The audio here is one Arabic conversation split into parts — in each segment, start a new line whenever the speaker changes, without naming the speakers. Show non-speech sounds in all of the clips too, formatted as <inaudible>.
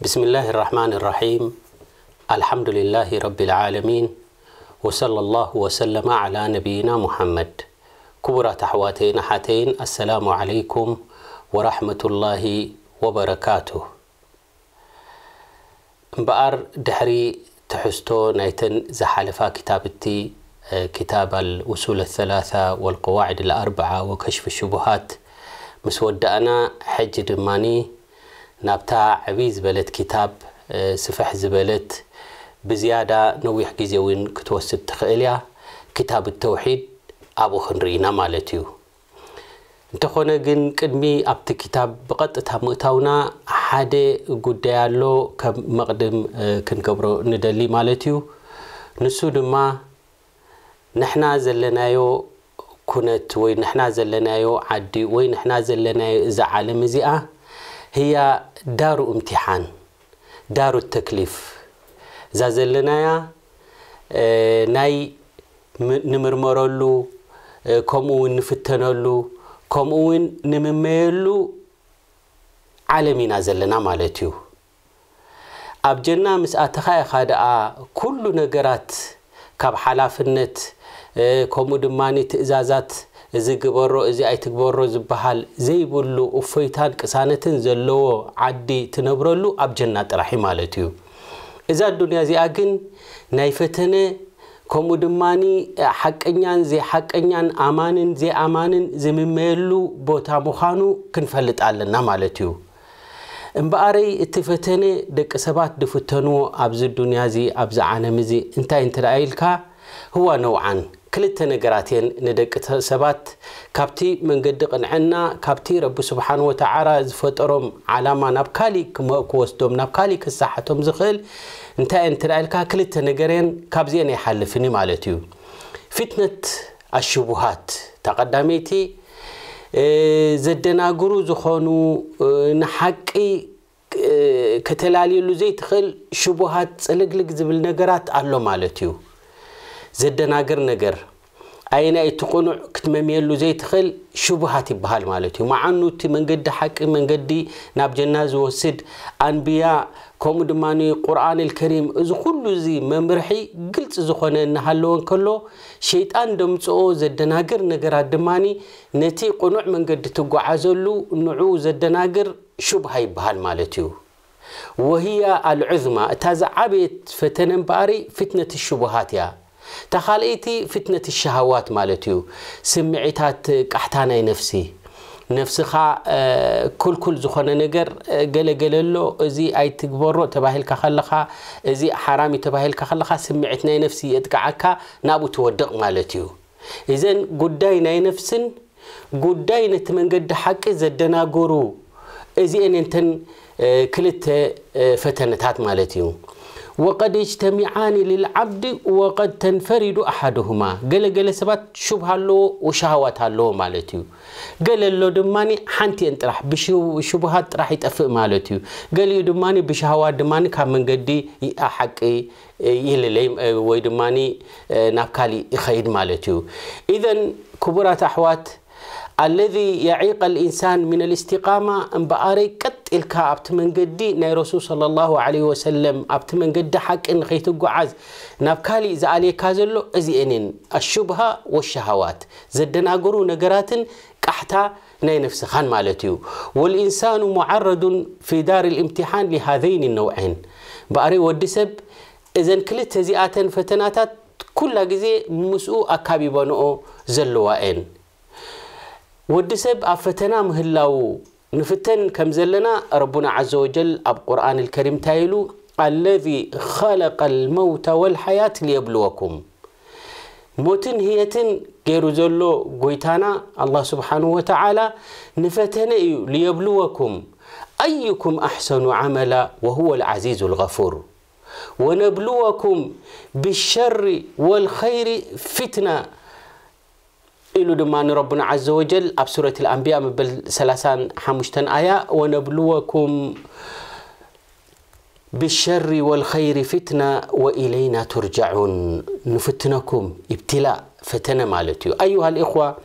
بسم الله الرحمن الرحيم الحمد لله رب العالمين وصلى الله وسلم على نبينا محمد كبرى تحواتين حتين السلام عليكم ورحمة الله وبركاته بأر دحري تحستو ናይተን ዝሓለፋ كتابتي كتاب الأصول الثلاثة والقواعد الأربعة وكشف الشبهات أنا حج دماني نبتا عبيز بلد كتاب سفح زبلت بزيادة نويح جزيوين كتوسط تخيليا كتاب التوحيد أبو خنري نمالتيو انتخونا جن كدمي أبت كتاب بقد تهمتاونا حادة قديالو كمقدم كنكبرو ندلي مالتيو نسود ما نحنا زلنايو كنت وين نحنا زلنايو عدي وين نحنا زلنايو زعالم زيئة هي دار امتحان ዳሩ ተክሊፍ እዛ ዘለናያ ናይ ንምርመረሉ ከምኡ ውን ንፍተነሉ ከምኡ ውን ንምመየሉ ዓለም ኢና ዘለና ማለት እዩ ኣብ ጀና ምስ ኣተኻኢኻ ደኣ ኩሉ ነገራት ካብ ሓላፍነት ከምኡ ድማ ትእዛዛት እዚ ግበሮ እዚ ኣይትግበሮ ዝበሃል ዘይብሉ እፎይታን ቅሳነትን ዘለዎ ዓዲ ትነብረሉ ኣብ ጀና ጥራሒ ማለት እዩ እዛ ዱንያ እዚኣ ግን ናይ ፈተነ ከምኡ ድማኒ ሓቀኛን ዘይሓቀኛን ኣማንን ዘይኣማንን ዝምመየሉ ቦታ ምዃኑ ክንፈልጥ ኣለና ማለት እዩ እምበኣረይ እቲ ፈተነ ደቂ ሰባት ድፍተንዎ ኣብዚ ዱንያ እዚ ኣብዚ ዓለም እዚ እንታይ እንትደኣ ኢልካ ህዋ ነውዓን كلت نجراتين ندك سبات كابتي من قدق عنا كابتي رب سبحانه وتعالى زفترم على ما نبكاليك ما قوستم نبكاليك الصحة تمزخل انت انت رأيك كلت نجرين كابزين يحل فيني مالتيو فتنة الشبهات تقدميتي زدنا قرو زخونو نحقي كتلالي اللي زي تخل شبهات لقلق زبل نجرات علو مالتيو زدنا قر نجر ኣየናይ እቲ ቁኑዕ ክትመምየሉ ዘይትኽእል ሽቡሃት ይበሃል ማለት እዩ መዓኑ እቲ መንገዲ ሓቂ መንገዲ ናብ ጀና ዝወስድ ኣንብያ ከምኡ ድማ ቁርኣን ልከሪም እዚ ኩሉ እዚ መምርሒ ግልፂ ዝኾነ እናሃለወን ከሎ ሸይጣን ደምፅኦ ዘደናግር ነገራት ድማ ነቲ ቁኑዕ መንገዲ ትጓዓዘሉ ንዕኡ ዘደናግር ሽቡሃ ይበሃል ማለት እዩ ወህያ ኣልዑዝማ እታ ዝዓበየት ፈተነ እምበኣሪ ፍትነት ሽቡሃት እያ እታ ካልአይቲ ፍትነት ሸሃዋት ማለት እዩ ስምዒታት ቃሕታ ናይ ነፍሲ ነፍስኻ ኩልኩል ዝኾነ ነገር ገለገለሎ እዚ ኣይትግበሮ ተባሂልካ ከለኻ እዚ ሓራም እዩ ተባሂልካ ከለኻ ስምዒት ናይ ነፍሲ የጥቃዓካ ናብኡ ትወድቕ ማለት እዩ እዘን ጉዳይ ናይ ነፍስን ጉዳይ ነቲ መንገዲ ሓቂ ዘደናገሩ እዚአን እንተን ክልተ ፈተነታት ማለት እዩ وقد يجتمعان للعبد وقد تنفرد أحدهما قال قال سبات شبه له وشهوات له مالتيو قال له دماني حنتي انت راح بشبهات راح يتفق مالتيو قال له دماني بشهوات دماني كان من قدي أحق اه، يللي اه، وي دماني اه، يخيد مالتيو إذن كبرات أحوات الذي يعيق الإنسان من الاستقامة أن بأري كت إلك أبتمن قدي نيرسول صلى الله عليه وسلم أبتمن قد حق إن خيت الجعاز نبكالي إذا علي كازلو أزينن الشبهة والشهوات زدنا جرو نجرات كحتا ناي نفس خان مالتيو والإنسان معرض في دار الامتحان لهذين النوعين بأري ودسب إذا كل تزيئات فتنات كل جزء مسؤو أكابي بنو زلوائن ودسب أفتنام هلاو نفتن كم زلنا ربنا عز وجل أب قرآن الكريم تايلو الذي خلق الموت والحياة ليبلوكم موتن هيتن غير زلو قويتانا الله سبحانه وتعالى نفتن ليبلوكم أيكم أحسن عملا وهو العزيز الغفور ونبلوكم بالشر والخير فتنه إلو دمان ربنا عز وجل أب سورة الأنبياء مبل سلاسان حمشتن آية ونبلوكم بالشر والخير فتنة وإلينا ترجعون نفتنكم ابتلاء فتنة مالتي أيها الإخوة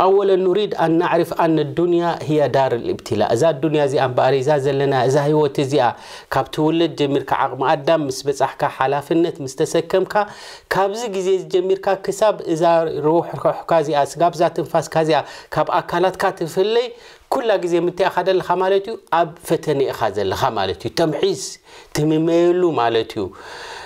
أولا نريد أن نعرف أن الدنيا هي دار الابتلاء إذا الدنيا زي أن باري إذا زلنا إذا هي وتزيا كاب تولد جميرك عقم أدام مسبس أحكا حلافنت مستسكمك كابزي جزي جميرك كساب إذا روح روحك زي أسقاب ذات فاس كازيا كاب أكلات كاتفلي كل جزء متى خد الخمالتيو أب فتني أخذ الخمالتيو تمحيز تميميلو مالتيو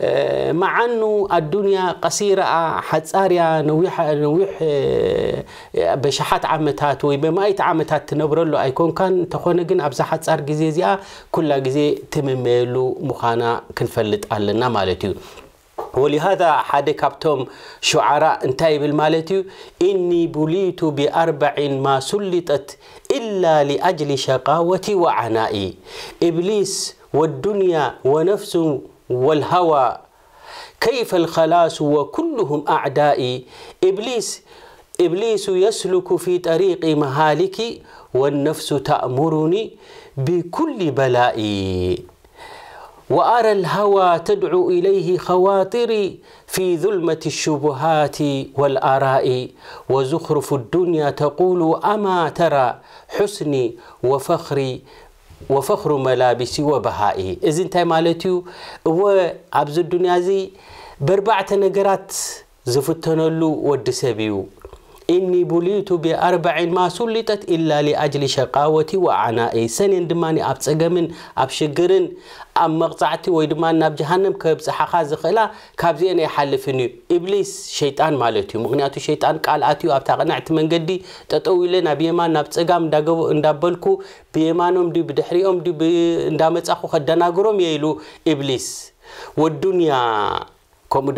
آه، مع أنه الدنيا قصيرة حتساريا نويح نويح آه، بشحات عمتات وبمائة عمتات تنبر له أيكون كان تخون جن أبزح حتسار جزء زيا كل جزء تميميلو مخانا كنفلت على نمالتيو ولهذا حد كابتوم شعراء انتايب المالتي إني بليت بأربع ما سلطت إلا لأجل شقاوتي وعنائي إبليس والدنيا ونفس والهوى كيف الخلاص وكلهم أعدائي إبليس إبليس يسلك في طريق مهالكي والنفس تأمرني بكل بلائي وأرى الهوى تدعو إليه خواطري في ظلمة الشبهات والآراء وزخرف الدنيا تقول أما ترى حسني وفخري وفخر ملابسي وبهائي إذن تاي مالتيو عبز الدنيا زي بربعة نقرات زفتنلو ودسابيو إني بليت بأربع ما سلطت إلا لأجل شقاوتي وعنائي سنين دماني أب تسقمن أب شقرن أب مقطعتي ويدمان ناب جهنم كب زحاخاز خلا كابزين يحلفني إبليس شيطان مالتي مغنياتو شيطان قال أتيو أب تقنعت من قدي تطويل ناب يمان ناب تسقام داقو اندابلكو بيمانهم دي بدحريهم دي اندامت أخو خدنا قروم ييلو إبليس والدنيا كم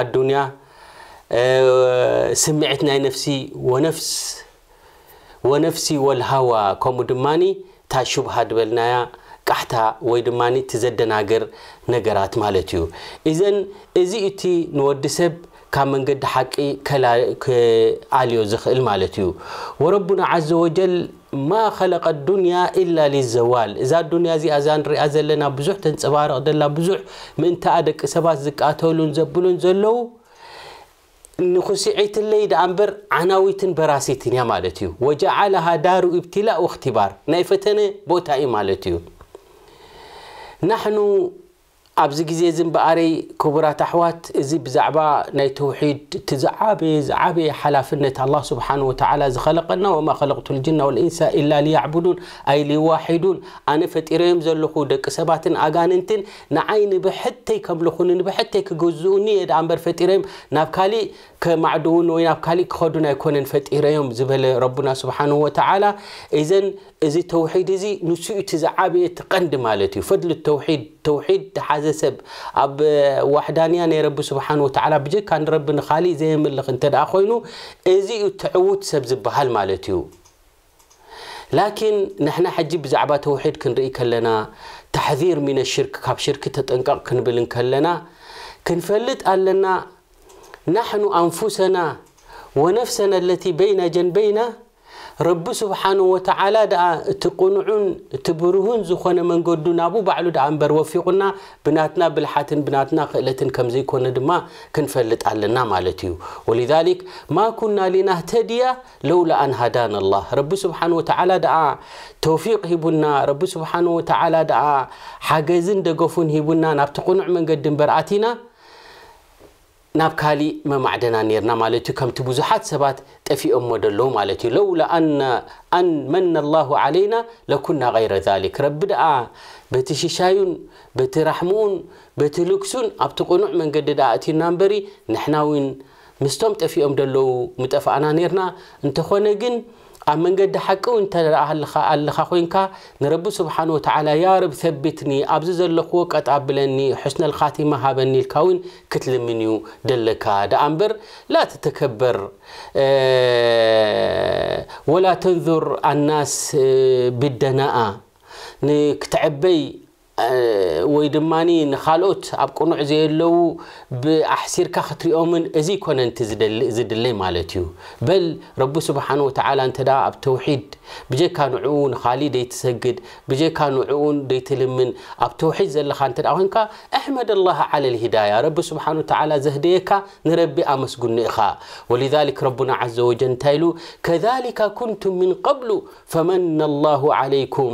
الدنيا ስምዒት ናይ ነፍሲ ወነፍስ ወነፍሲ ወልሃዋ ከምኡ ድማኒ እታ ሽቡሃ ድበልናያ ቃሕታ ወይ ድማ እቲ ነገራት ማለት እዩ እዘን እዚ እቲ ንወዲ ሰብ ካብ መንገዲ ሓቂ ኣልዮ ዝኽእል ማለት እዩ ወረቡና ዘ ወጀል ማ ኸለቀ ዱንያ ኢላ ሊዘዋል እዛ ዱንያ እዚኣ እዛ ንሪኣ ዘለና ብዙሕ ተንፀባርቕ ደላ ብዙሕ ምእንታኣ ደቂ ሰባት ዝቃተሉን ዘብሉን ዘለው نخسعت الليد عنبر عناويت براسيتين يا مالتيو وجعلها دار ابتلاء واختبار نايفتنا بوتاي مالتيو نحن ابزي غزي زنباري كبرات احوات ازي بزعبا ناي توحيد تزعابي زعابي حلافنه الله سبحانه وتعالى خلقنا وما خلقت الجن والانس الا ليعبدون اي ليواحدون انا فطيريم زلخو دق سباتن اغاننتن نعين بحتي كملخون بحتي كغزوني يد امبر فطيريم نافكالي كمعدون وين نافكالي كخدون يكونن فطيريم زبل ربنا سبحانه وتعالى اذا ازي توحيد ازي نسيو تزعابي تقند مالتي فضل التوحيد توحيد حازسب أب آه، ني رب سبحانه وتعالى بجي كان رب نخالي زي ملخ انت خوينو إزي تعود سب زبحال مالتيو لكن نحن حجي بزعبة توحيد كنري كلنا تحذير من الشرك كاب شركة تتنقق كنبلن كلنا كنفلت لنا نحن أنفسنا ونفسنا التي بين جنبينا رب سبحانه وتعالى دا تقنعون تبرهون زخون من قدو نابو بعلو دا عمبر وفيقنا بناتنا بالحاتن بناتنا قلتن كم زي كون دما كنفلت علنا مالتيو ولذلك ما كنا لنهتديا لولا أن هدانا الله رب سبحانه وتعالى دا توفيق هبنا رب سبحانه وتعالى دا حاجزين دقفون قفون هبنا نبتقنع من قدن براتنا ናብ ካሊእ መማዕደና ነርና ማለት እዩ ከምቲ ብዙሓት ሰባት ጠፊኦሞ ደለዉ ማለት እዩ ለውላ መና ላሁ ዓለይና ለኩና غይረ ዛሊክ ረቢ ደኣ በቲ ሽሻዩን በቲ ራሕሙኡን በቲ ልክሱን ኣብቲ ቕኑዕ መንገዲ ዳ እትና እምበሪ ንሕና እውን ምስቶም ጠፊኦም ደለዉ ምጠፋእና ነርና እንተኾነ ግን أمن قد حقو أنت الخاخوينكا نرب سبحانه وتعالى يا رب ثبتني أبزز اللقوك أتقبلني حسن الخاتمة هابني الكون كتل منيو دلكا دا أمبر لا تتكبر أه ولا تنظر الناس بالدناءة نكتعبي ويدماني نخالوت أبكون عزيلو بأحسير كخطري أومن أزي كون أنت زد اللي مالتيو بل رب سبحانه وتعالى أنت دا أبتوحيد بجي كان عون خالي دي تسجد بجي كان عون دي تلمن أبتوحيد زل خانت أوهنكا أحمد الله على الهداية رب سبحانه وتعالى زهديك نربي أمس قلن إخا ولذلك ربنا عز وجل تايلو كذلك كنتم من قبل فمن الله عليكم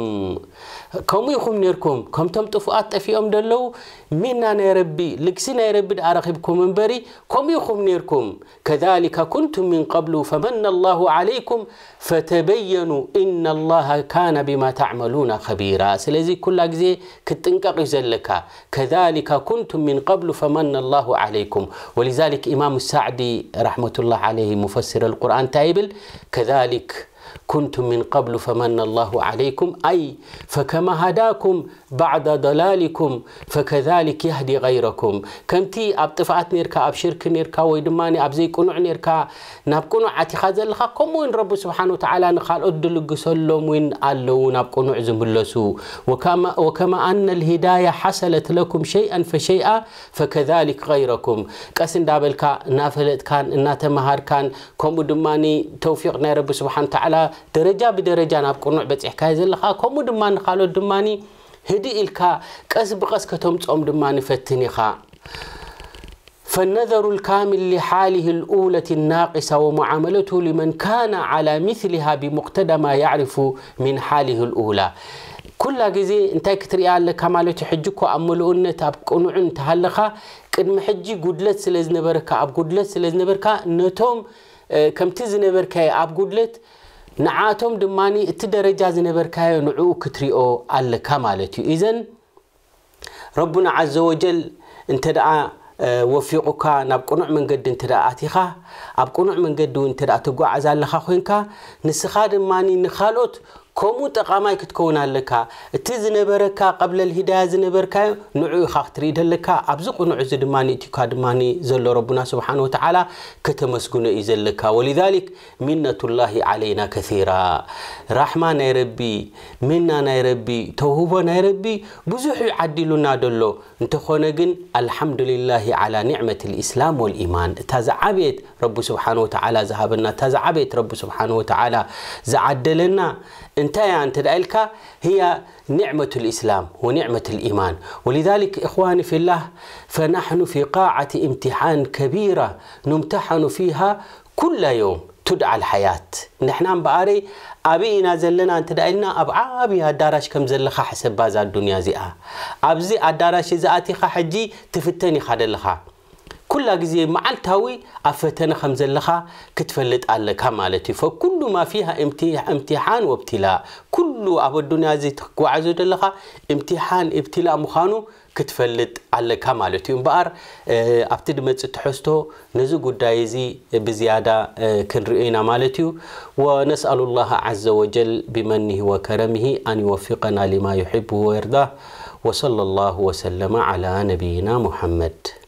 كم يخون نيركم كم تم تفؤات أم دلو منا نيربي لكسي نيربي أرخبكم من بري كم يخون نيركم كذلك كنتم من قبل فمن الله عليكم فتبينوا إن الله كان بما تعملون خبيرا سلزي كل أجزي كتنقق زلك كذلك كنتم من قبل فمن الله عليكم ولذلك إمام السعدي رحمة الله عليه مفسر القرآن تايبل كذلك كنتم من قبل فمن الله عليكم أي فكما هداكم بعد ضلالكم فكذلك يهدي غيركم كمتي أب طفعات نيركا أبشرك نيركا ويدماني أب زي قنوع نيركا ناب قنوع عتيخا كم وين رب سبحانه وتعالى نخال أدل سلم وين ألو ناب قنوع اللسو وكما, وكما أن الهداية حصلت لكم شيئا فشيئا فكذلك غيركم كاسن دابلكا نافلت كان ناتمهار كان كم دماني توفيق نيرب سبحانه وتعالى درجة بدرجة ناب كونو بتصح كايز اللي خا كم دمان خالو دماني هدي إلكا قص بقص كتوم تصوم دماني فتني خا فالنذر الكامل لحاله الأولى الناقصة ومعاملته لمن كان على مثلها بمقتدى ما يعرف من حاله الأولى كل جزي انت كتري على كمالو تحجكو أملو أن تبكون عن تهلكا كن محجي قدلت سلز نبركا أب قدلت سلز نبركا نتوم كم تز أب قدلت ንዓቶም ድማኒ እቲ ደረጃ ዝነበርካዮ ንዕኡ ክትርኦ ኣለካ ማለት እዩ እዘን ረቡና ዓዘ ወጀል እንተደኣ ወፊቁካ ናብ ቁኑዕ መንገዲ እንተ ኣትኻ ኣብ ቁኑዕ መንገዲ እውን እንተ ተጓዓዝ ኣለካ ኮይንካ ንስኻ ድማ ንካልኦት كومو تقامي كتكون لكا تزنبركا قبل الهداية زنبركا نعو خاطريد لكا أبزق نعو زدماني اتكاد ماني زل ربنا سبحانه وتعالى كتمسكونا إزل لكا ولذلك منة الله علينا كثيرا رحمة نيربي منة نيربي توهوبة نيربي بزوحي عدلنا دلو انتخونا الحمد لله على نعمة الإسلام والإيمان تزعبت رب سبحانه وتعالى ذهبنا تزعبت رب سبحانه وتعالى زعدلنا انتهي عن تدعيلك هي نعمة الإسلام ونعمة الإيمان ولذلك إخواني في الله فنحن في قاعة امتحان كبيرة نمتحن فيها كل يوم تدعى الحياة نحن بقاري أبينا زلنا أنت دعينا أبعا أبي الدارش كم زلخا حسب بازا الدنيا زئا أبزي الدارش زأتي حجي تفتني خادلخا كل جزء معلتهوي أفتنا خمسة لخا كتفلت على كمالتي فكل ما فيها امتحان وابتلاء كل أبو الدنيا زي تقوى عزود لخا امتحان ابتلاء مخانو كتفلت على كمالتي እዩ أبتد ኣብቲ ድመፅእ نزق ነዚ بزيادة እዚ <hesitation> مالتي ونسأل الله عز وجل بمنه وكرمه أن يوفقنا لما يحبه ويرضاه وصلى الله وسلم على نبينا محمد